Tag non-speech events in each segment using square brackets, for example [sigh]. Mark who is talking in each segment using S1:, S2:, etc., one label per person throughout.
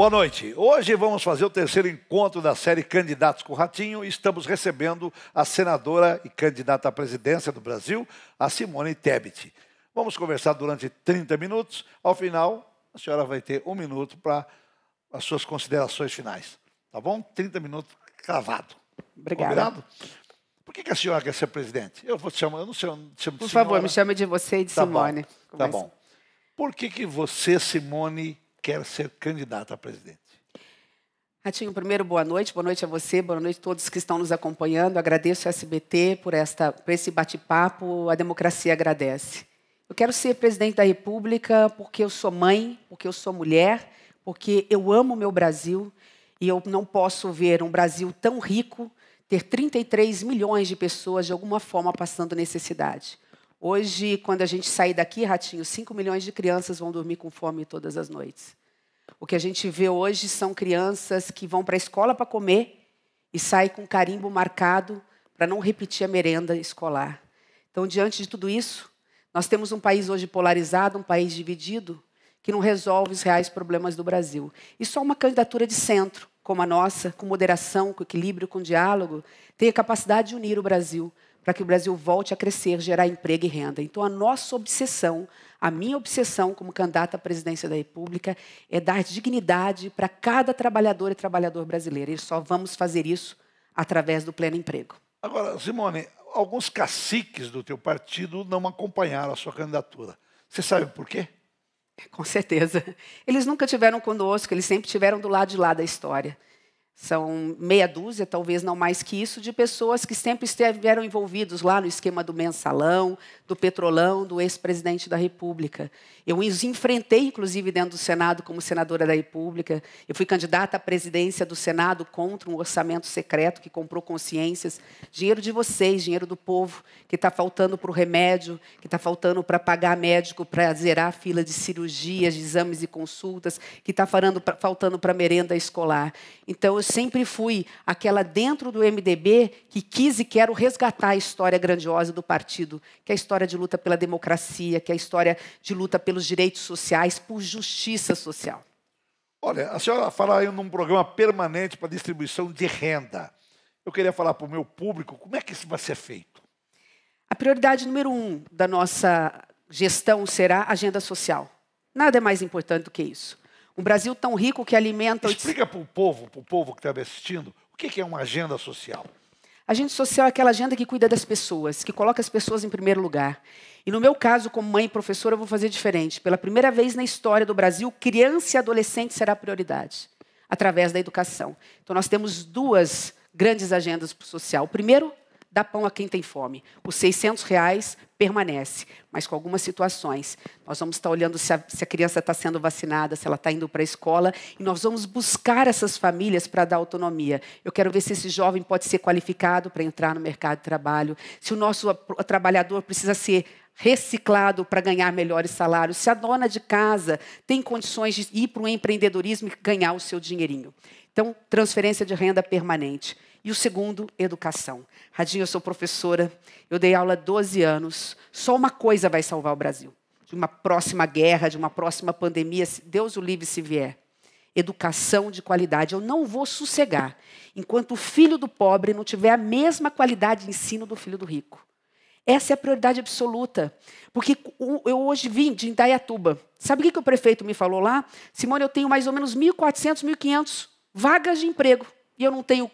S1: Boa noite. Hoje vamos fazer o terceiro encontro da série Candidatos com o Ratinho e estamos recebendo a senadora e candidata à presidência do Brasil, a Simone Tebet. Vamos conversar durante 30 minutos. Ao final, a senhora vai ter um minuto para as suas considerações finais. Tá bom? 30 minutos cravado. Obrigada. Combinado? Por que, a senhora quer ser presidente? Eu vou te chamar, eu não sei, eu não chamo Por senhora. favor, me chame
S2: de você e de tá Simone. Bom, tá bom.
S1: Por que, que você, Simone, quer ser candidata a presidente.
S2: Ratinho, primeiro, boa noite. Boa noite a você, boa noite a todos que estão nos acompanhando. Agradeço a SBT por, esta, por esse bate-papo. A democracia agradece. Eu quero ser presidente da República porque eu sou mãe, porque eu sou mulher, porque eu amo o meu Brasil e eu não posso ver um Brasil tão rico ter 33 milhões de pessoas, de alguma forma, passando necessidade. Hoje, quando a gente sair daqui, Ratinho, 5 milhões de crianças vão dormir com fome todas as noites. O que a gente vê hoje são crianças que vão para a escola para comer e saem com carimbo marcado para não repetir a merenda escolar. Então, diante de tudo isso, nós temos um país hoje polarizado, um país dividido, que não resolve os reais problemas do Brasil. E só uma candidatura de centro, como a nossa, com moderação, com equilíbrio, com diálogo, tem a capacidade de unir o Brasil para que o Brasil volte a crescer, gerar emprego e renda. Então, a nossa obsessão, a minha obsessão como candidata à presidência da República, é dar dignidade para cada trabalhador e trabalhador brasileiro. E só vamos fazer isso através do pleno emprego.
S1: Agora, Simone, alguns caciques do teu partido não acompanharam a sua candidatura. Você
S2: sabe por quê? Com certeza. Eles nunca tiveram conosco, eles sempre tiveram do lado de lá da história. São meia dúzia, talvez não mais que isso, de pessoas que sempre estiveram envolvidos lá no esquema do mensalão, do petrolão, do ex-presidente da República. Eu os enfrentei, inclusive, dentro do Senado como senadora da República. Eu fui candidata à presidência do Senado contra um orçamento secreto que comprou consciências. Dinheiro de vocês, dinheiro do povo, que está faltando para o remédio, que está faltando para pagar médico, para zerar a fila de cirurgias, de exames e consultas, que está faltando para merenda escolar. Então, eu sempre fui aquela dentro do MDB que quis e quero resgatar a história grandiosa do partido, que é a história de luta pela democracia, que é a história de luta pelos direitos sociais, por justiça social.
S1: Olha, a senhora fala em um programa permanente para distribuição de renda. Eu queria falar para o meu público como é que isso vai ser
S2: feito. A prioridade número um da nossa gestão será agenda social. Nada é mais importante do que isso. Um Brasil tão rico que alimenta... Explica
S1: para o povo, para o povo que está assistindo, o que é uma agenda social?
S2: Agenda social é aquela agenda que cuida das pessoas, que coloca as pessoas em primeiro lugar. E no meu caso, como mãe e professora, eu vou fazer diferente. Pela primeira vez na história do Brasil, criança e adolescente será prioridade, através da educação. Então, nós temos duas grandes agendas social. O primeiro dá pão a quem tem fome. Os 600 reais permanece, mas com algumas situações. Nós vamos estar olhando se a, se a criança está sendo vacinada, se ela está indo para a escola, e nós vamos buscar essas famílias para dar autonomia. Eu quero ver se esse jovem pode ser qualificado para entrar no mercado de trabalho, se o nosso trabalhador precisa ser reciclado para ganhar melhores salários, se a dona de casa tem condições de ir para o empreendedorismo e ganhar o seu dinheirinho. Então, transferência de renda permanente. E o segundo, educação. Radinho, eu sou professora, eu dei aula há 12 anos. Só uma coisa vai salvar o Brasil: de uma próxima guerra, de uma próxima pandemia, Deus o livre se vier. Educação de qualidade. Eu não vou sossegar enquanto o filho do pobre não tiver a mesma qualidade de ensino do filho do rico. Essa é a prioridade absoluta. Porque eu hoje vim de Indaiatuba. Sabe o que o prefeito me falou lá? Simone, eu tenho mais ou menos 1.400, 1.500 vagas de emprego. E eu não tenho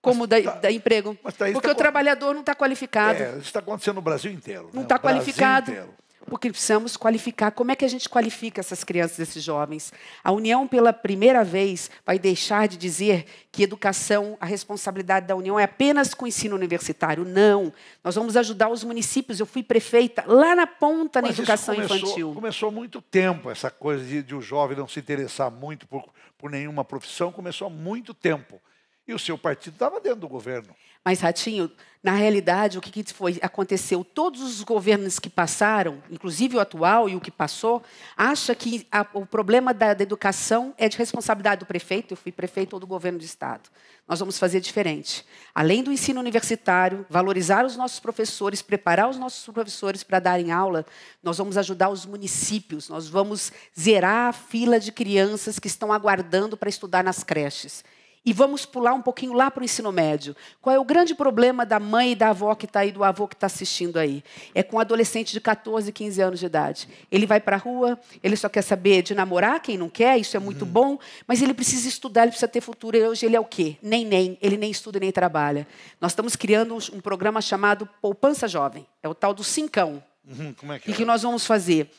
S2: como mas, da, tá- da, emprego. Tá porque tá, o trabalhador não está qualificado. É, isso está acontecendo no Brasil inteiro. Não está né? Tá qualificado. Inteiro. Porque precisamos qualificar. Como é que a gente qualifica essas crianças, esses jovens? A União, pela primeira vez, vai deixar de dizer que educação, a responsabilidade da União é apenas com o ensino universitário. Não. Nós vamos ajudar os municípios. Eu fui prefeita lá na ponta Mas na educação começou, infantil. Começou muito tempo essa coisa de, de
S1: o jovem não se interessar muito por, por nenhuma profissão. Começou há muito tempo. E o seu partido estava dentro do governo.
S2: Mas, Ratinho, na realidade, o que, que foi, aconteceu? Todos os governos que passaram, inclusive o atual e o que passou, acha que a, o problema da, da, educação é de responsabilidade do prefeito, eu fui prefeito ou do governo do Estado. Nós vamos fazer diferente. Além do ensino universitário, valorizar os nossos professores, preparar os nossos professores para darem aula, nós vamos ajudar os municípios, nós vamos zerar a fila de crianças que estão aguardando para estudar nas creches. E vamos pular um pouquinho lá para o ensino médio. Qual é o grande problema da mãe e da avó que está aí, do avô que está assistindo aí? É com um adolescente de 14, 15 anos de idade. Ele vai para a rua, ele só quer saber de namorar, quem não quer, isso é muito uhum. bom, mas ele precisa estudar, ele precisa ter futuro. E hoje ele é o quê? Nem, nem. Ele nem estuda nem trabalha. Nós estamos criando um, um programa chamado Poupança Jovem. É o tal do Cincão. Uhum, como é que é? E que nós vamos fazer?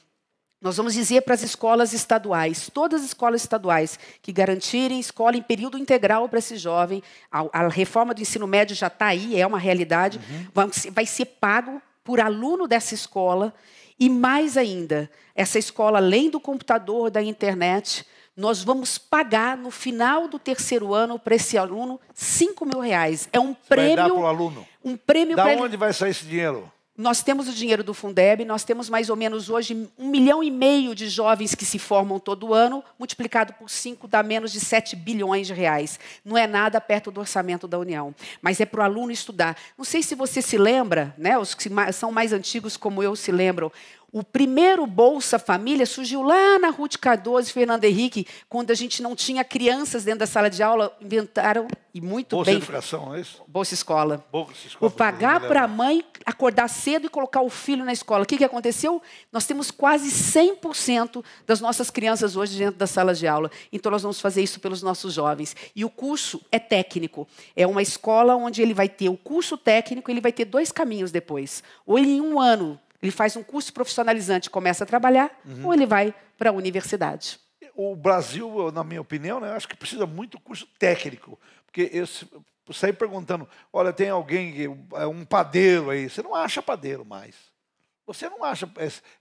S2: Nós vamos dizer para as escolas estaduais, todas as escolas estaduais que garantirem escola em período integral para esse jovem, a, a, reforma do ensino médio já está aí, é uma realidade, uhum. vai, vai ser pago por aluno dessa escola e mais ainda, essa escola, além do computador, da internet, nós vamos pagar no final do terceiro ano para esse aluno 5 mil reais. É um Você prêmio. Vai dar para o aluno. Um prêmio. Da onde
S1: ele... vai sair esse dinheiro?
S2: Nós temos o dinheiro do Fundeb, nós temos mais ou menos hoje um milhão e meio de jovens que se formam todo ano, multiplicado por cinco dá menos de 7 bilhões de reais. Não é nada perto do orçamento da União, mas é para o aluno estudar. Não sei se você se lembra, né, os que são mais antigos como eu se lembram, o primeiro Bolsa Família surgiu lá na Ruth Cardoso e Fernando Henrique, quando a gente não tinha crianças dentro da sala de aula, inventaram e muito Bolsa bem. Bolsa educação, é isso? Bolsa escola. Bolsa escola. O pagar né? para a mãe acordar cedo e colocar o filho na escola. O que, que aconteceu? Nós temos quase 100% das nossas crianças hoje dentro das salas de aula. Então nós vamos fazer isso pelos nossos jovens. E o curso é técnico. É uma escola onde ele vai ter o curso técnico, ele vai ter dois caminhos depois. Ou ele em um ano ele faz um curso profissionalizante, começa a trabalhar, uhum. ou ele vai para a universidade.
S1: O Brasil, na minha opinião, né, acho que precisa muito curso técnico. Porque eu saí perguntando, olha, tem alguém, é um padeiro aí. Você não acha padeiro mais. Você não acha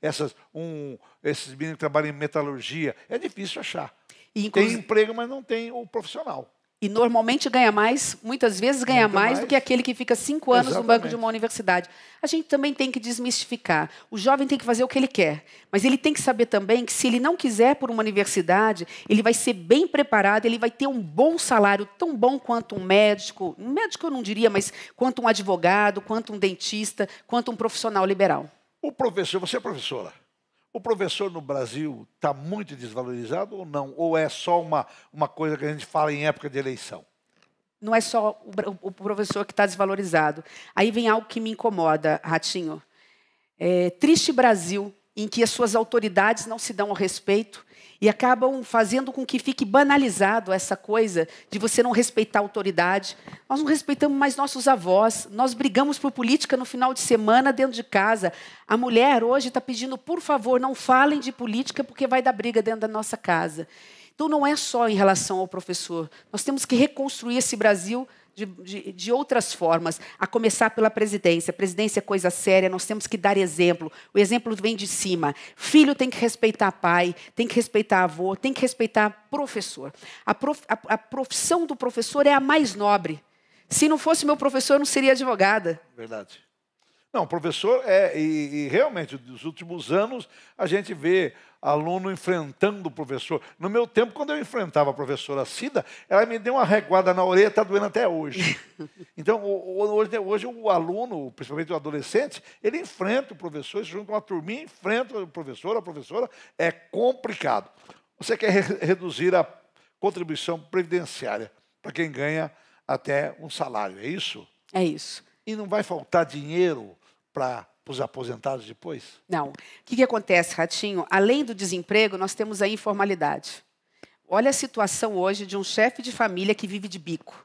S1: essas, um, esses meninos que trabalham em metalurgia. É difícil achar. Inclusive... Tem emprego, mas não tem o profissional.
S2: E normalmente ganha mais, muitas vezes ganha mais, mais, do que aquele que fica cinco anos Exatamente. no banco de uma universidade. A gente também tem que desmistificar. O jovem tem que fazer o que ele quer, mas ele tem que saber também que se ele não quiser por uma universidade, ele vai ser bem preparado, ele vai ter um bom salário, tão bom quanto um médico, um médico eu não diria, mas quanto um advogado, quanto um dentista, quanto um profissional liberal.
S1: O professor, você é professora? O professor no Brasil está muito desvalorizado ou não? Ou é só uma, uma coisa que a gente fala em época de eleição?
S2: Não é só o, o professor que está desvalorizado. Aí vem algo que me incomoda, Ratinho. É, triste Brasil em que as suas autoridades não se dão ao respeito e acabam fazendo com que fique banalizado essa coisa de você não respeitar a autoridade. Nós não respeitamos mais nossos avós, nós brigamos por política no final de semana dentro de casa. A mulher hoje está pedindo, por favor, não falem de política porque vai dar briga dentro da nossa casa. Então não é só em relação ao professor. Nós temos que reconstruir esse Brasil de, de, de, outras formas, a começar pela presidência. Presidência é coisa séria, nós temos que dar exemplo. O exemplo vem de cima. Filho tem que respeitar pai, tem que respeitar avô, tem que respeitar professor. A, prof, a, a profissão do professor é a mais nobre. Se não fosse meu professor, eu não seria advogada.
S1: Verdade. Não, professor é, e, e, realmente, nos últimos anos, a gente vê aluno enfrentando o professor. No meu tempo, quando eu enfrentava a professora Cida, ela me deu uma reguada na orelha, está doendo até hoje. [laughs] Então, hoje, hoje, o aluno, principalmente o adolescente, ele enfrenta o professor, se junta uma turminha, enfrenta o professor, a professora, é complicado. Você quer re reduzir a contribuição previdenciária para quem ganha até um salário, é isso? É isso. E não vai faltar dinheiro para os aposentados depois?
S2: Não. O que, que acontece, Ratinho? Além do desemprego, nós temos a informalidade. Olha a situação hoje de um chefe de família que vive de bico,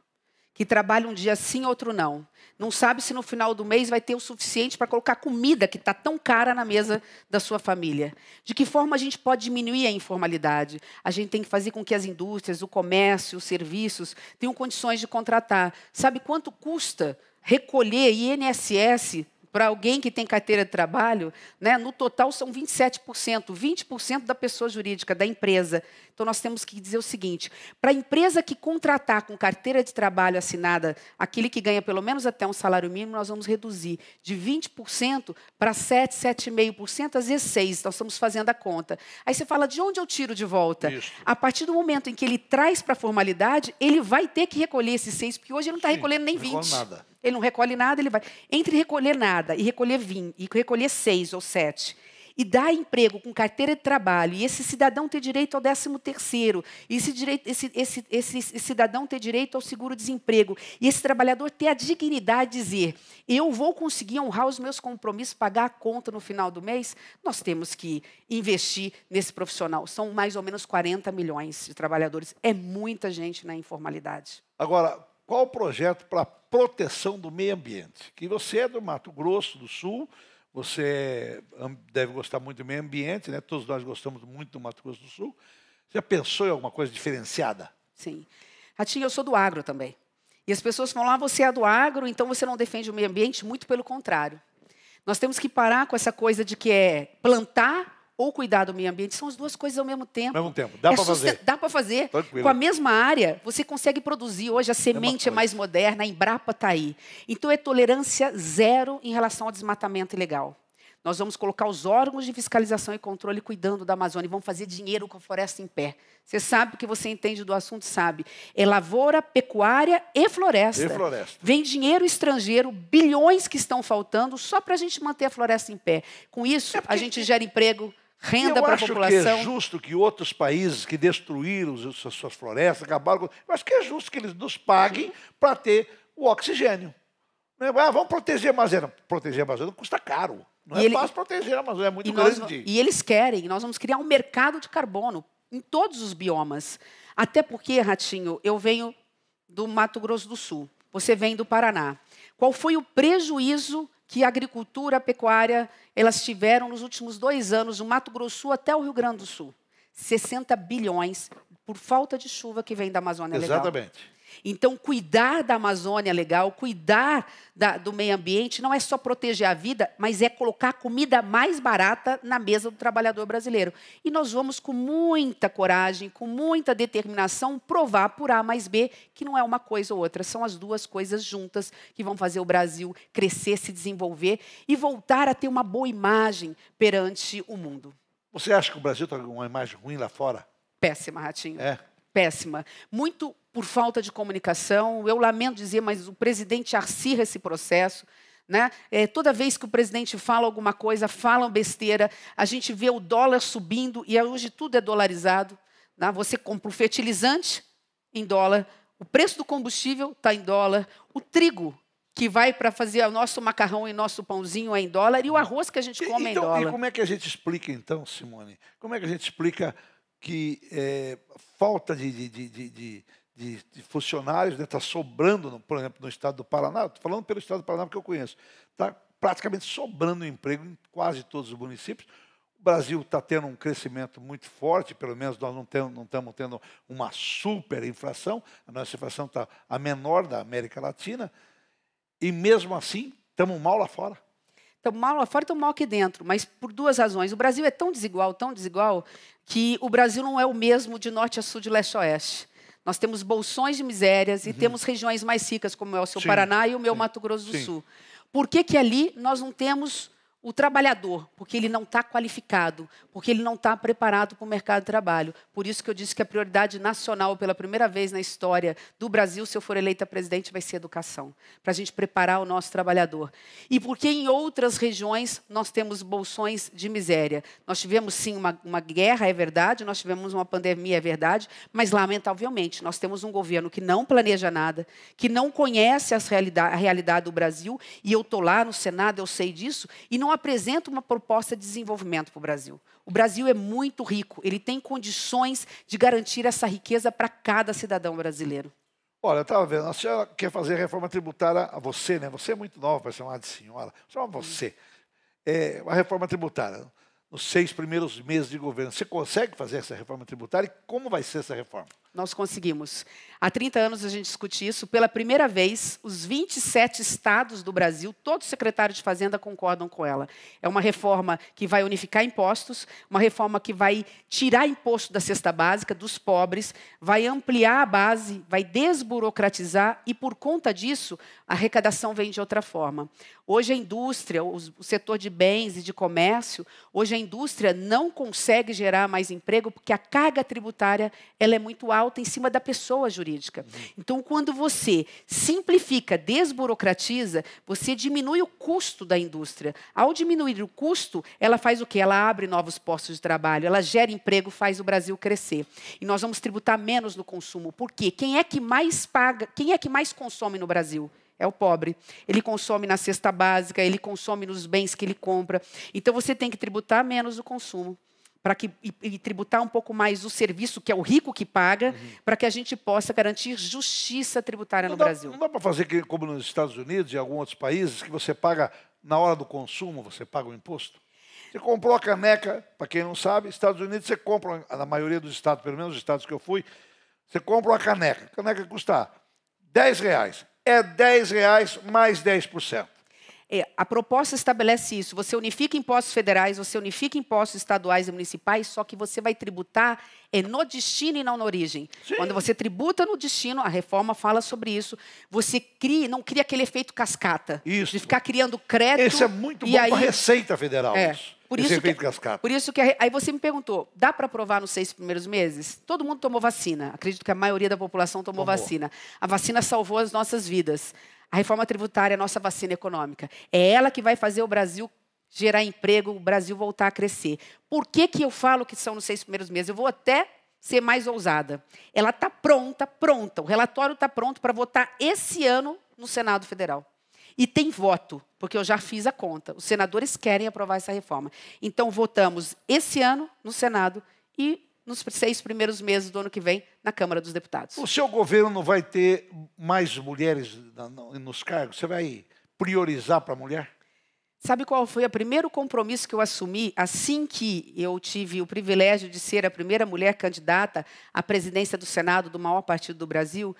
S2: que trabalha um dia sim, outro não. Não sabe se no final do mês vai ter o suficiente para colocar comida que está tão cara na mesa da sua família. De que forma a gente pode diminuir a informalidade? A gente tem que fazer com que as indústrias, o comércio, os serviços tenham condições de contratar. Sabe quanto custa recolher INSS para alguém que tem carteira de trabalho, né, no total são 27%, 20% da pessoa jurídica, da empresa. Então, nós temos que dizer o seguinte: para a empresa que contratar com carteira de trabalho assinada, aquele que ganha pelo menos até um salário mínimo, nós vamos reduzir de 20% para 7, 7,5%, às vezes 6%. Nós estamos fazendo a conta. Aí você fala, de onde eu tiro de volta? Isso. A partir do momento em que ele traz para a formalidade, ele vai ter que recolher esses 6, porque hoje ele não está recolhendo nem 20. Não nada. Ele não recolhe nada, ele vai. Entre recolher nada e recolher 20, e recolher seis ou sete, e dar emprego com carteira de trabalho, e esse cidadão ter direito ao décimo terceiro, e esse, direito, esse, esse, esse, esse cidadão ter direito ao seguro-desemprego, e esse trabalhador ter a dignidade de dizer, eu vou conseguir honrar os meus compromissos, pagar a conta no final do mês, nós temos que investir nesse profissional. São mais ou menos 40 milhões de trabalhadores. É muita gente na informalidade.
S1: Agora, qual o projeto para proteção do meio ambiente? Que você é do Mato Grosso do Sul, você deve gostar muito do meio ambiente, né? Todos nós
S2: gostamos muito do Mato Grosso do Sul. Já pensou em alguma coisa diferenciada? Sim. Ratinho, eu sou do agro também. E as pessoas falam, ah, você é do agro, então você não defende o meio ambiente? Muito pelo contrário. Nós temos que parar com essa coisa de que é plantar ou cuidar do meio ambiente são as duas coisas ao mesmo tempo. Ao mesmo tempo, dá é para fazer. Dá para fazer. Tranquilo. Com a mesma área, você consegue produzir. Hoje a é semente é mais moderna, a Embrapa está aí. Então é tolerância zero em relação ao desmatamento ilegal. Nós vamos colocar os órgãos de fiscalização e controle cuidando da Amazônia e vamos fazer dinheiro com a floresta em pé. Você sabe que você entende do assunto, sabe. É lavoura, pecuária e floresta. E floresta. Vem dinheiro estrangeiro, bilhões que estão faltando, só para a gente manter a floresta em pé. Com isso, é porque... a gente gera emprego, renda para a população. Eu acho que é
S1: justo que outros países que destruíram suas florestas, acabaram com... acho que é justo que eles nos paguem para ter o oxigênio. Né? Ah, vamos proteger a Amazônia. Proteger a Amazônia custa caro. Não e é ele... fácil
S2: proteger a Amazônia, é
S1: muito e grande. Nós, e eles
S2: querem, nós vamos criar um mercado de carbono em todos os biomas. Até porque, Ratinho, eu venho do Mato Grosso do Sul, você vem do Paraná. Qual foi o prejuízo que a agricultura, a pecuária, elas tiveram nos últimos dois anos, do Mato Grosso até o Rio Grande do Sul, 60 bilhões por falta de chuva que vem da Amazônia Exatamente. Legal. Então, cuidar da Amazônia é legal, cuidar da, do meio ambiente, não é só proteger a vida, mas é colocar comida mais barata na mesa do trabalhador brasileiro. E nós vamos, com muita coragem, com muita determinação, provar por A mais B que não é uma coisa ou outra, são as duas coisas juntas que vão fazer o Brasil crescer, se desenvolver e voltar a ter uma boa imagem perante o mundo. Você acha que o Brasil está
S1: com uma imagem ruim lá fora?
S2: Péssima, Ratinho. É. Péssima. Muito por falta de comunicação. Eu lamento dizer, mas o presidente arcirra esse processo. Né? É, toda vez que o presidente fala alguma coisa, falam besteira, a gente vê o dólar subindo e hoje tudo é dolarizado. Né? Você compra o fertilizante em dólar, o preço do combustível está em dólar, o trigo que vai para fazer o nosso macarrão e nosso pãozinho é em dólar e o arroz que a gente come então, é em então, dólar. E como é
S1: que a gente explica então, Simone? Como é que a gente explica que é, falta de, de, de, de de, de funcionários, está né, tá sobrando, no, por exemplo, no estado do Paraná, estou falando pelo estado do Paraná porque eu conheço, está praticamente sobrando emprego em quase todos os municípios. O Brasil está tendo um crescimento muito forte, pelo menos nós não estamos tendo uma super inflação, a nossa inflação está a menor da América Latina, e mesmo assim estamos mal lá
S2: fora. Estamos mal lá fora e estamos mal aqui dentro, mas por duas razões. O Brasil é tão desigual, tão desigual, que o Brasil não é o mesmo de norte a sul, de leste a oeste. Nós temos bolsões de misérias e uhum. temos regiões mais ricas, como é o seu Sim. Paraná e o meu Sim. Mato Grosso do Sim. Sul. Por que, que ali nós não temos o trabalhador, porque ele não está qualificado, porque ele não está preparado para o mercado de trabalho. Por isso que eu disse que a prioridade nacional, pela primeira vez na história do Brasil, se eu for eleita presidente, vai ser educação, para a gente preparar o nosso trabalhador. E porque em outras regiões nós temos bolsões de miséria. Nós tivemos, sim, uma, uma guerra, é verdade, nós tivemos uma pandemia, é verdade, mas, lamentavelmente, nós temos um governo que não planeja nada, que não conhece as realidade, a realidade do Brasil, e eu estou lá no Senado, eu sei disso, e não apresenta uma proposta de desenvolvimento para o Brasil. O Brasil é muito rico, ele tem condições de garantir essa riqueza para cada cidadão brasileiro.
S1: Olha, eu estava vendo, a senhora quer fazer reforma tributária, a você, né? Você é muito nova vai chamar de senhora, só você. É, a reforma tributária, nos seis primeiros meses de governo,
S2: você consegue fazer essa reforma tributária e como vai ser essa reforma? nós conseguimos. Há 30 anos a gente discute isso. Pela primeira vez, os 27 estados do Brasil, todos os secretários de Fazenda concordam com ela. É uma reforma que vai unificar impostos, uma reforma que vai tirar imposto da cesta básica dos pobres, vai ampliar a base, vai desburocratizar e, por conta disso, a arrecadação vem de outra forma. Hoje a indústria, o setor de bens e de comércio, hoje a indústria não consegue gerar mais emprego porque a carga tributária ela é muito alta alta em cima da pessoa jurídica. Então, quando você simplifica, desburocratiza, você diminui o custo da indústria. Ao diminuir o custo, ela faz o quê? Ela abre novos postos de trabalho, ela gera emprego, faz o Brasil crescer. E nós vamos tributar menos no consumo. Por quê? Quem é que mais paga, quem é que mais consome no Brasil? É o pobre. Ele consome na cesta básica, ele consome nos bens que ele compra. Então você tem que tributar menos o consumo para que e, e, tributar um pouco mais o serviço que é o rico que paga, uhum. para que a gente possa garantir justiça tributária não no dá, Brasil. Não dá para fazer
S1: como nos Estados Unidos e alguns outros países que você paga na hora do consumo, você paga o imposto. Você comprou a caneca, para quem não sabe, Estados Unidos você compra na maioria dos estados, pelo menos os estados que eu fui, você compra uma caneca. A caneca
S2: custa 10 reais. É 10 reais mais 10%. É, a proposta estabelece isso. Você unifica impostos federais, você unifica impostos estaduais e municipais, só que você vai tributar é, no destino e não na origem. Sim. Quando você tributa no destino, a reforma fala sobre isso. Você cria, não cria aquele efeito cascata. Isso. De ficar criando crédito. Esse é muito bom para a Receita
S1: Federal. É. Isso. Por Esse isso, que, cascata. por
S2: isso que aí você me perguntou, dá para aprovar nos seis primeiros meses? Todo mundo tomou vacina. Acredito que a maioria da população tomou, tomou. vacina. A vacina salvou as nossas vidas. A reforma tributária é a nossa vacina econômica. É ela que vai fazer o Brasil gerar emprego, o Brasil voltar a crescer. Por que, que eu falo que são nos seis primeiros meses? Eu vou até ser mais ousada. Ela está pronta, pronta. O relatório está pronto para votar esse ano no Senado Federal. E tem voto, porque eu já fiz a conta. Os senadores querem aprovar essa reforma. Então, votamos esse ano no Senado e nos seis primeiros meses do ano que vem na Câmara dos Deputados. O
S1: seu governo não vai ter mais mulheres nos cargos? Você vai priorizar para a mulher?
S2: Sabe qual foi o primeiro compromisso que eu assumi assim que eu tive o privilégio de ser a primeira mulher candidata à presidência do Senado do maior partido do Brasil?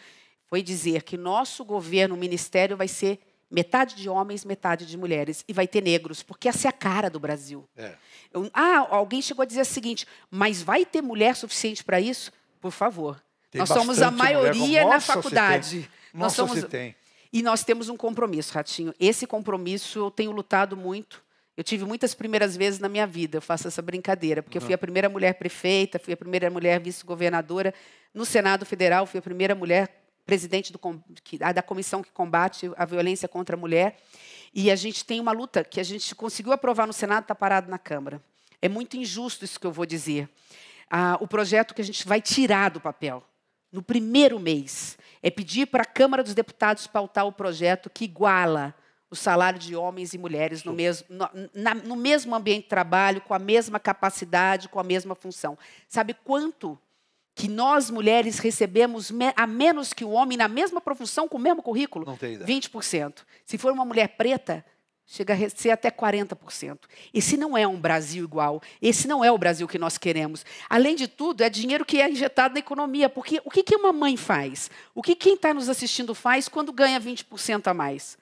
S2: Foi dizer que nosso governo, o ministério, vai ser metade de homens, metade de mulheres. E vai ter negros, porque essa é a cara do Brasil. É. Eu, ah, alguém chegou a dizer o seguinte, mas vai ter mulher suficiente para isso? Por favor. Tem nós somos a maioria mulher, na faculdade. Nós somos... tem. E nós temos um compromisso, Ratinho. Esse compromisso eu tenho lutado muito. Eu tive muitas primeiras vezes na minha vida, eu faço essa brincadeira, porque uhum. eu fui a primeira mulher prefeita, fui a primeira mulher vice-governadora. No Senado Federal, fui a primeira mulher presidente do, da comissão que combate a violência contra a mulher. E a gente tem uma luta que a gente conseguiu aprovar no Senado, está parado na Câmara. É muito injusto isso que eu vou dizer. Ah, o projeto que a gente vai tirar do papel no primeiro mês é pedir para a Câmara dos Deputados pautar o projeto que iguala o salário de homens e mulheres no mesmo, no, na, no mesmo ambiente de trabalho, com a mesma capacidade, com a mesma função. Sabe quanto que nós mulheres recebemos a menos que o homem na mesma profissão, com o mesmo currículo? Não tem ideia. 20%. Se for uma mulher preta, chega a ser até 40%. Esse não é um Brasil igual. Esse não é o Brasil que nós queremos. Além de tudo, é dinheiro que é injetado na economia. Porque o que, que uma mãe faz? O que quem está nos assistindo faz quando ganha 20% a mais?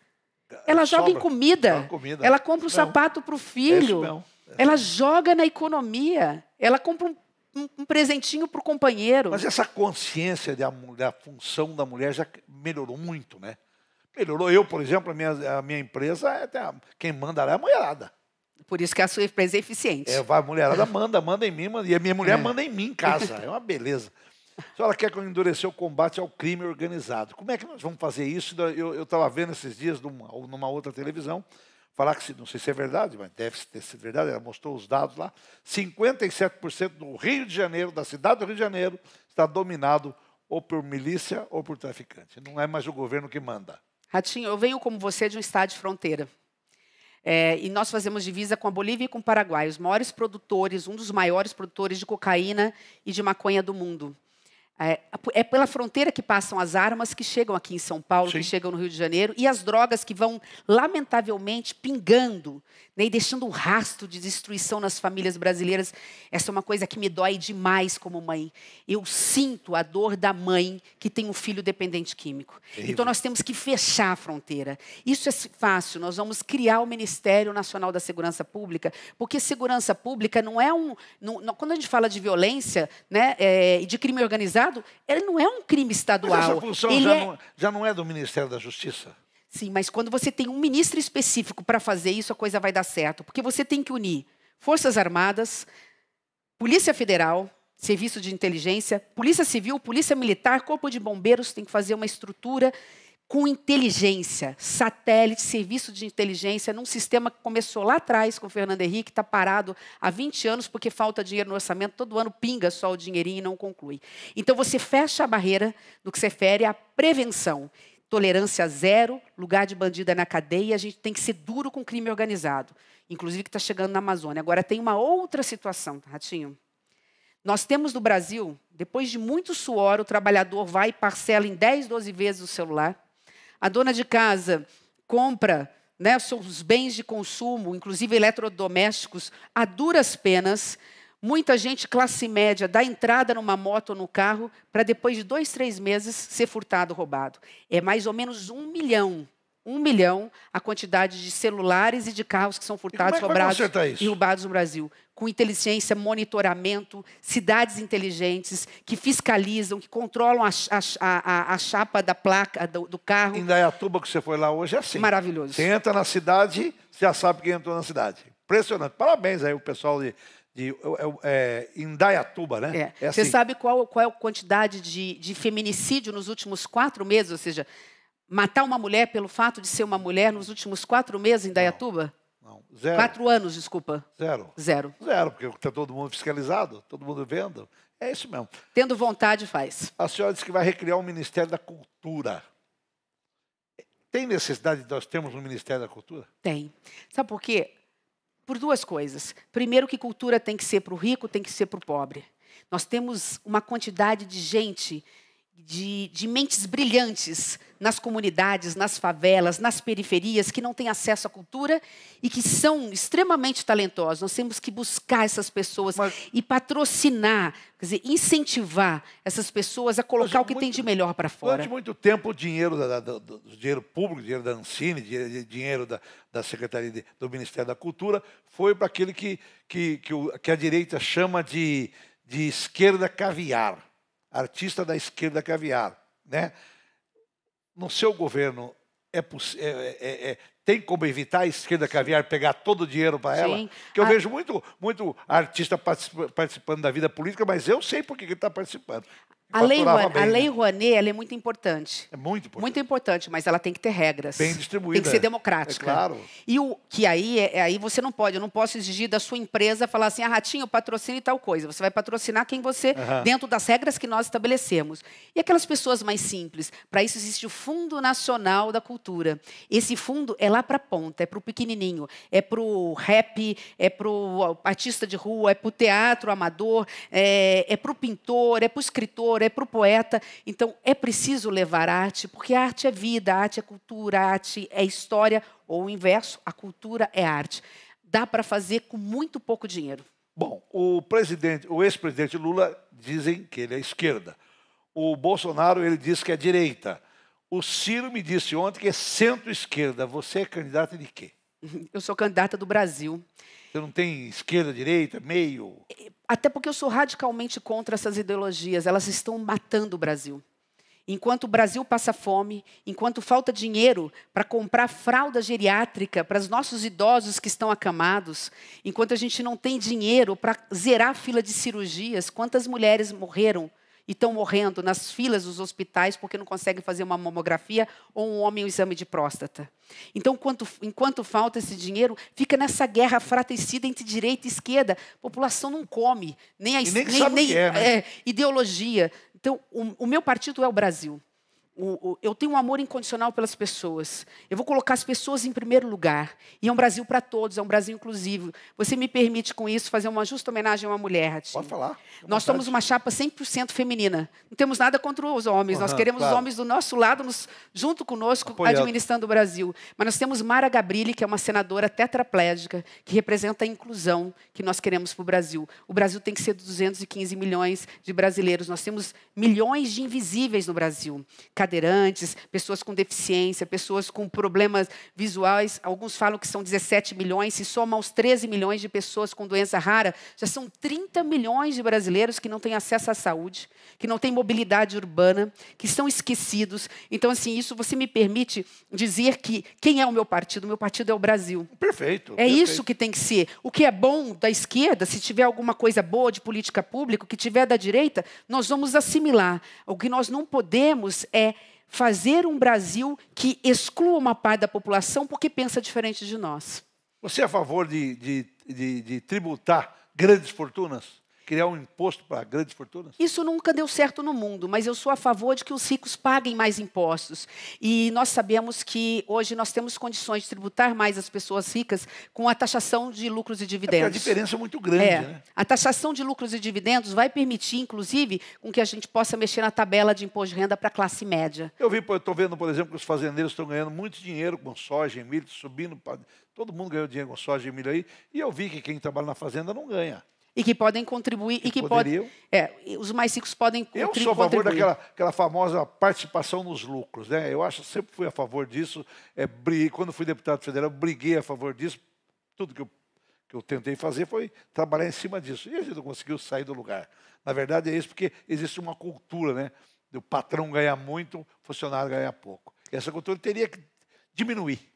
S2: É, ela Sobra. joga em comida. comida. Ela compra um sapato para o é filho. É ela joga na economia. Ela compra um um, um presentinho para o companheiro. Mas essa
S1: consciência da, da função da mulher já melhorou muito, né? Melhorou. Eu, por exemplo, a minha, a minha empresa, é
S2: quem manda lá é a mulherada. Por isso que a sua empresa é eficiente. É, vai, a mulherada
S1: manda, manda em mim, manda, e a minha mulher é. manda em mim em casa. É uma beleza. A senhora quer endurecer o combate ao crime organizado. Como é que nós vamos fazer isso? Eu estava vendo esses dias numa, numa outra televisão falar que, não sei se é verdade, mas deve ter sido verdade, ela mostrou os dados lá, 57% do Rio de Janeiro, da cidade do Rio de Janeiro, está dominado ou por milícia ou por
S2: traficante. Não é mais o governo que manda. Ratinho, eu venho como você de um estado de fronteira. É, e nós fazemos divisa com a Bolívia e com o Paraguai, os maiores produtores, um dos maiores produtores de cocaína e de maconha do mundo. É, é, pela fronteira que passam as armas que chegam aqui em São Paulo, Sim. que chegam no Rio de Janeiro, e as drogas que vão, lamentavelmente, pingando né, e deixando um rastro de destruição nas famílias brasileiras. Essa é uma coisa que me dói demais como mãe. Eu sinto a dor da mãe que tem um filho dependente químico. Então nós temos que fechar a fronteira. Isso é fácil, nós vamos criar o Ministério Nacional da Segurança Pública, porque segurança pública não é um. Não, não, quando a gente fala de violência né, é, de crime organizado, Estado, ele não é um crime estadual. Mas essa função já, é... não, é,
S1: já não é do Ministério da Justiça?
S2: Sim, mas quando você tem um ministro específico para fazer isso, a coisa vai dar certo. Porque você tem que unir Forças Armadas, Polícia Federal, Serviço de Inteligência, Polícia Civil, Polícia Militar, Corpo de Bombeiros, tem que fazer uma estrutura com inteligência, satélite, serviço de inteligência, num sistema que começou lá atrás com o Fernando Henrique, está parado há 20 anos porque falta dinheiro no orçamento, todo ano pinga só o dinheirinho e não conclui. Então você fecha a barreira do que se refere à prevenção. Tolerância zero, lugar de bandida na cadeia, a gente tem que ser duro com o crime organizado, inclusive que está chegando na Amazônia. Agora tem uma outra situação, tá, Ratinho. Nós temos no Brasil, depois de muito suor, o trabalhador vai e parcela em 10, 12 vezes o celular a dona de casa compra né, os bens de consumo, inclusive eletrodomésticos, a duras penas. Muita gente, classe média, dá entrada numa moto ou no carro para depois de dois, três meses ser furtado, roubado. É mais ou menos um milhão um milhão a quantidade de celulares e de carros que são é furtados, e roubados e roubados no Brasil. Com inteligência, monitoramento, cidades inteligentes que fiscalizam, que controlam a, a, a, a chapa da placa do, do carro. Em
S1: Dayatuba, que você foi lá hoje, é assim. Maravilhoso. Você entra na cidade, você já sabe quem entrou na cidade. Impressionante. Parabéns aí o pessoal de, de é, é, é
S2: Indaiatuba, né? É. É assim. Você sabe qual, qual é a quantidade de, de feminicídio nos últimos quatro meses? Ou seja, matar uma mulher pelo fato de ser uma mulher nos últimos quatro meses em Dayatuba?
S1: Não, não. Zero. Quatro anos, desculpa. Zero. Zero. Zero, porque está todo mundo fiscalizado, todo mundo vendo. É isso mesmo.
S2: Tendo vontade, faz.
S1: A senhora disse que vai recriar o um Ministério da Cultura. Tem necessidade de nós termos um Ministério da Cultura?
S2: Tem. Sabe por quê? Por duas coisas. Primeiro, que cultura tem que ser para o rico, tem que ser para o pobre. Nós temos uma quantidade de gente, de, de mentes brilhantes, nas comunidades, nas favelas, nas periferias, que não têm acesso à cultura e que são extremamente talentosos. Nós temos que buscar essas pessoas Mas... e patrocinar, quer dizer, incentivar essas pessoas a colocar o que muito, tem de melhor para fora. Durante muito
S1: tempo, o dinheiro, da, da, do, dinheiro público, dinheiro da Ancine, dinheiro, dinheiro da, da Secretaria de, do Ministério da Cultura, foi para aquele que, que, que, o, que a direita chama de, de esquerda caviar artista da esquerda caviar, né? no seu governo é, é, é, é, tem como evitar a esquerda caviar pegar todo o dinheiro para ela? Porque eu a... vejo muito, muito artista participando da vida política, mas eu sei por que ele está participando.
S2: A lei, Juan, bem, a lei né? Rouanet ela é muito importante. É muito importante. Muito importante, mas ela tem que ter regras. Bem distribuída. Tem que ser é. democrática. É claro. E o que aí, é, é, aí você não pode, eu não posso exigir da sua empresa falar assim, ah, Ratinho, patrocine tal coisa. Você vai patrocinar quem você, dentro das regras que nós estabelecemos. E aquelas pessoas mais simples, para isso existe o Fundo Nacional da Cultura. Esse fundo é lá para a ponta, é para o pequenininho, é para o rap, é para o artista de rua, é para o teatro amador, é, é para o pintor, é para o escritor, é para o poeta. Então, é preciso levar arte, porque arte é vida, arte é cultura, arte é história, ou o inverso, a cultura é arte. Dá para fazer com muito pouco dinheiro.
S1: Bom, o presidente, o ex-presidente Lula dizem que ele é esquerda. O Bolsonaro, ele diz que é direita. O Ciro me disse ontem que é centro-esquerda. Você é candidata de quê?
S2: [laughs] Eu sou candidata do Brasil.
S1: Você não tem esquerda, direita, meio?
S2: Até porque eu sou radicalmente contra essas ideologias. Elas estão matando o Brasil. Enquanto o Brasil passa fome, enquanto falta dinheiro para comprar fralda geriátrica para os nossos idosos que estão acamados, enquanto a gente não tem dinheiro para zerar a fila de cirurgias, quantas mulheres morreram e estão morrendo nas filas dos hospitais porque não conseguem fazer uma mamografia ou um homem um exame de próstata. Então, enquanto, enquanto falta esse dinheiro, fica nessa guerra fratricida entre direita e esquerda. A população não come, nem a e nem, nem, nem é, né? é, ideologia. Então, o, o meu partido é o Brasil o, o, eu tenho um amor incondicional pelas pessoas. Eu vou colocar as pessoas em primeiro lugar. E é um Brasil para todos, é um Brasil inclusivo. Você me permite, com isso, fazer uma justa homenagem a uma mulher, Ratinho? Pode falar. Nós somos uma chapa 100% feminina. Não temos nada contra os homens. Uhum, nós queremos claro. os homens do nosso lado, nos, junto conosco, Apoiado. administrando o Brasil. Mas nós temos Mara Gabrilli, que é uma senadora tetraplégica, que representa a inclusão que nós queremos para o Brasil. O Brasil tem que ser 215 milhões de brasileiros. Nós temos milhões de invisíveis no Brasil cadeirantes, pessoas com deficiência, pessoas com problemas visuais. Alguns falam que são 17 milhões. Se soma aos 13 milhões de pessoas com doença rara, já são 30 milhões de brasileiros que não têm acesso à saúde, que não têm mobilidade urbana, que são esquecidos. Então, assim, isso você me permite dizer que quem é o meu partido? O meu partido é o Brasil. Perfeito. É perfeito. isso que tem que ser. O que é bom da esquerda, se tiver alguma coisa boa de política pública, o que tiver da direita, nós vamos assimilar. O que nós não podemos é fazer um Brasil que exclua uma parte da população porque pensa diferente de nós.
S1: Você é a favor de, de, de, de tributar grandes fortunas? criar um imposto para grandes fortunas?
S2: Isso nunca deu certo no mundo, mas eu sou a favor de que os ricos paguem mais impostos. E nós sabemos que hoje nós temos condições de tributar mais as pessoas ricas com a taxação de lucros e é dividendos. É a diferença é muito grande. É. Né? A taxação de lucros e dividendos vai permitir, inclusive, com que a gente possa mexer na tabela de imposto de renda para a classe média. Eu vi,
S1: estou vendo, por exemplo, que os fazendeiros estão ganhando muito dinheiro com soja e milho, subindo. Todo mundo ganhou dinheiro com soja e milho aí. E eu vi que quem trabalha na fazenda não
S2: ganha e que podem contribuir que e que poderiam. É, os mais ricos podem contribuir. Eu sou a favor daquela
S1: aquela famosa participação nos lucros, né? Eu acho sempre fui a favor disso. É, briguei, quando fui deputado federal, briguei a favor disso. Tudo que eu, que eu tentei fazer foi trabalhar em cima disso. E a gente não conseguiu sair do lugar. Na verdade é isso porque existe uma cultura, né? O patrão ganha muito, o funcionário
S2: ganha pouco. E essa cultura teria que diminuir.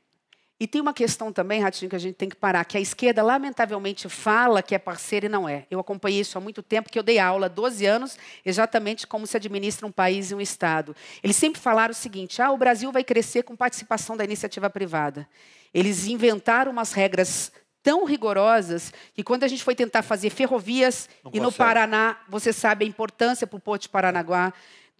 S2: E tem uma questão também, Ratinho, que a gente tem que parar, que a esquerda, lamentavelmente, fala que é parceira e não é. Eu acompanhei isso há muito tempo, que eu dei aula há 12 anos, exatamente como se administra um país e um Estado. Eles sempre falaram o seguinte, ah, o Brasil vai crescer com participação da iniciativa privada. Eles inventaram umas regras tão rigorosas que quando a gente foi tentar fazer ferrovias não e consegue. no Paraná, você sabe a importância para o Porto de Paranaguá,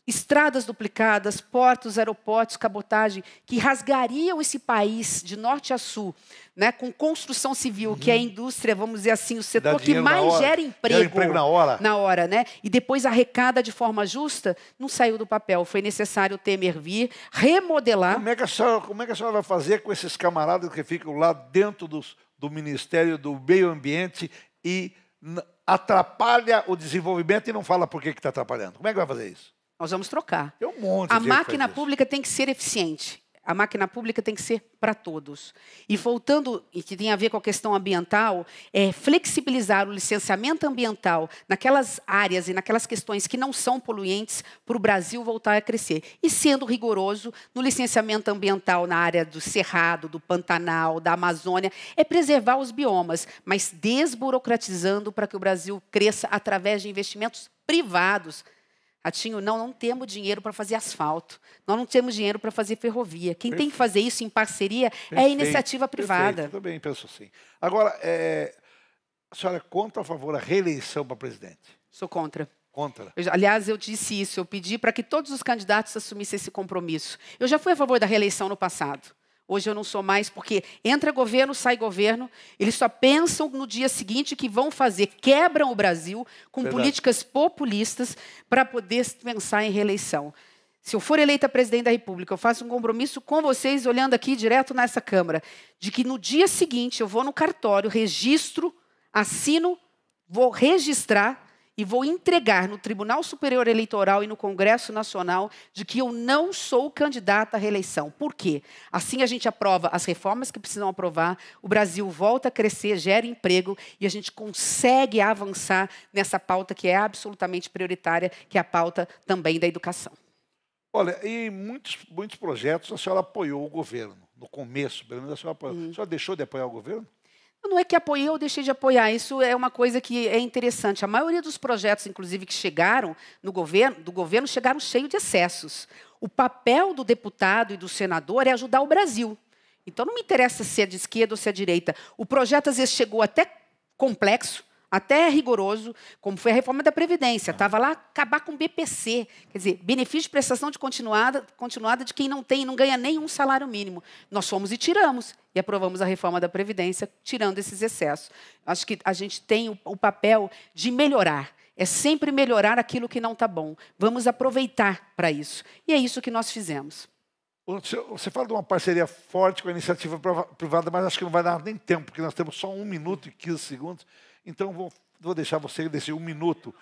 S2: estradas duplicadas, portos, aeroportos, cabotagem, que rasgariam esse país de norte a sul, né, com construção civil, uhum. que é a uhum. indústria, vamos dizer assim, o setor que mais gera emprego. Gera emprego na hora. Na hora, né? E depois arrecada de forma justa, não saiu do papel. Foi necessário o Temer vir, remodelar. Como é que a senhora,
S1: como é que a senhora vai fazer com esses camaradas que ficam lá dentro dos, do Ministério do Meio Ambiente e atrapalha o desenvolvimento e não fala por que está atrapalhando? Como é que vai fazer isso? Nós vamos trocar.
S2: Tem um monte a máquina pública tem que ser eficiente. A máquina pública tem que ser para todos. E voltando, e que tem a ver com a questão ambiental, é flexibilizar o licenciamento ambiental naquelas áreas e naquelas questões que não são poluentes para o Brasil voltar a crescer. E sendo rigoroso no licenciamento ambiental na área do Cerrado, do Pantanal, da Amazônia, é preservar os biomas, mas desburocratizando para que o Brasil cresça através de investimentos privados, Atinho, não, não temos dinheiro para fazer asfalto, nós não temos dinheiro para fazer ferrovia. Quem Perfeito. tem que fazer isso em parceria Perfeito. é a iniciativa privada. Perfeito. Também penso assim. Agora, é, a senhora é contra ou a favor da reeleição para presidente? Sou contra. Contra. Eu, aliás, eu disse isso, eu pedi para que todos os candidatos assumissem esse compromisso. Eu já fui a favor da reeleição no passado. Hoje eu não sou mais, porque entra governo, sai governo, eles só pensam no dia seguinte que vão fazer, quebram o Brasil com Verdade. políticas populistas para poder pensar em reeleição. Se eu for eleita presidente da República, eu faço um compromisso com vocês, olhando aqui direto nessa Câmara, de que no dia seguinte eu vou no cartório, registro, assino, vou registrar e vou entregar no Tribunal Superior Eleitoral e no Congresso Nacional de que eu não sou candidata à reeleição. Por quê? Assim a gente aprova as reformas que precisam aprovar, o Brasil volta a crescer, gera emprego e a gente consegue avançar nessa pauta que é absolutamente prioritária, que é a pauta também da educação.
S1: Olha, em muitos, muitos projetos a senhora apoiou o governo, no começo, pelo menos a senhora apoiou. Hum. A senhora deixou de apoiar o governo?
S2: Não é que apoiei ou deixei de apoiar, isso é uma coisa que é interessante. A maioria dos projetos, inclusive, que chegaram no governo, do governo, chegaram cheios de excessos. O papel do deputado e do senador é ajudar o Brasil. Então, não me interessa se é de esquerda ou se é de direita. O projeto, às vezes, chegou até complexo, até é rigoroso, como foi a reforma da Previdência. Estava ah. lá acabar com o BPC, quer dizer, benefício de prestação de continuada, continuada de quem não tem, não ganha nenhum salário mínimo. Nós fomos e tiramos, e aprovamos a reforma da Previdência, tirando esses excessos. Acho que a gente tem o, o papel de melhorar. É sempre melhorar aquilo que não está bom. Vamos aproveitar para isso. E é isso que nós fizemos.
S1: Você fala de uma parceria forte com a iniciativa privada, mas acho que não vai dar nem tempo, porque nós temos só um minuto e 15 segundos. Então vou, vou deixar você descer um minuto.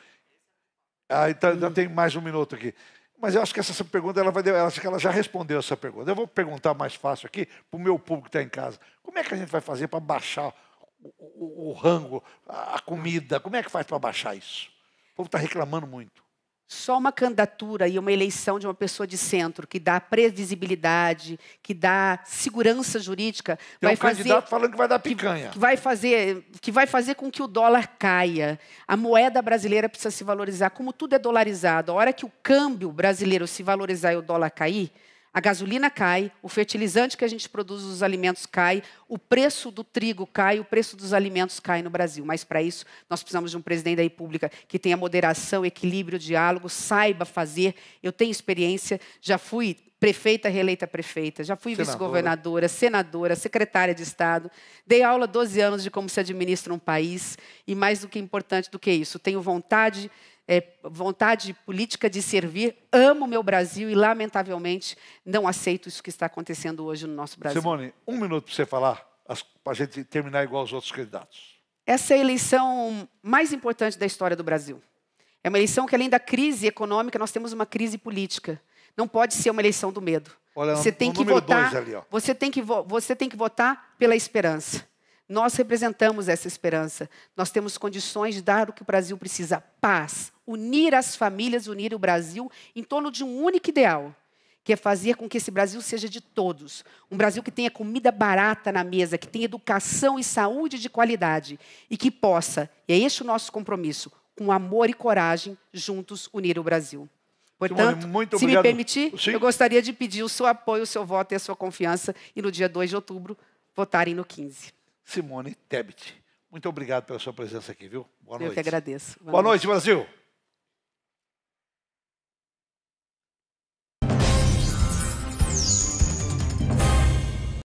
S1: Ah, então ainda tem mais um minuto aqui. Mas eu acho que essa pergunta, ela vai, ela, acho que ela já respondeu essa pergunta. Eu vou perguntar mais fácil aqui para o meu público que está em casa. Como é que a gente vai fazer para baixar o, o, o rango, a comida? Como é que faz para baixar isso?
S2: O povo está reclamando muito. Só uma candidatura e uma eleição de uma pessoa de centro que dá previsibilidade, que dá segurança jurídica, Tem vai um fazer candidato
S1: falando que vai dar picanha. Que
S2: vai fazer, que vai fazer com que o dólar caia. A moeda brasileira precisa se valorizar, como tudo é dolarizado. A hora que o câmbio brasileiro se valorizar e o dólar cair, a gasolina cai, o fertilizante que a gente produz nos alimentos cai, o preço do trigo cai, o preço dos alimentos cai no Brasil. Mas para isso, nós precisamos de um presidente da República que tenha moderação, equilíbrio, diálogo, saiba fazer. Eu tenho experiência, já fui prefeita, reeleita prefeita, já fui vice-governadora, senadora, secretária de Estado, dei aula 12 anos de como se administra um país e mais do que importante do que isso, tenho vontade é, vontade política de servir, amo meu Brasil e, lamentavelmente, não aceito isso que está acontecendo hoje no nosso Brasil.
S1: Simone, um minuto para você falar, para a gente terminar igual aos outros candidatos.
S2: Essa é a eleição mais importante da história do Brasil. É uma eleição que, além da crise econômica, nós temos uma crise política. Não pode ser uma eleição do medo.
S1: Olha, você, tem votar, ali,
S2: você tem que votar. você tem que votar pela esperança. Nós representamos essa esperança. Nós temos condições de dar o que o Brasil precisa: paz, unir as famílias, unir o Brasil em torno de um único ideal, que é fazer com que esse Brasil seja de todos. Um Brasil que tenha comida barata na mesa, que tenha educação e saúde de qualidade e que possa, e é este o nosso compromisso, com amor e coragem, juntos unir o Brasil. Portanto, Simone, se me permitir, Sim. eu gostaria de pedir o seu apoio, o seu voto e a sua confiança e no dia 2 de outubro votarem no 15. Simone
S1: Tebet, muito obrigado pela sua presença aqui, viu? Boa noite. Eu que agradeço. Boa, Boa noite. noite Brasil.